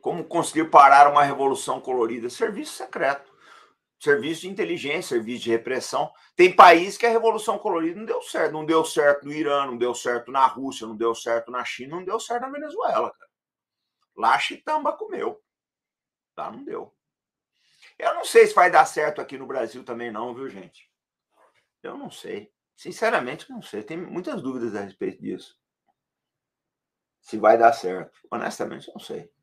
Como conseguir parar uma revolução colorida? Serviço secreto, serviço de inteligência, serviço de repressão. Tem país que a revolução colorida não deu certo. Não deu certo no Irã, não deu certo na Rússia, não deu certo na China, não deu certo na Venezuela. Cara. Lá Chitamba comeu. Tá? Não deu. Eu não sei se vai dar certo aqui no Brasil também, não, viu, gente? Eu não sei. Sinceramente, não sei. Tem muitas dúvidas a respeito disso. Se vai dar certo. Honestamente, não sei.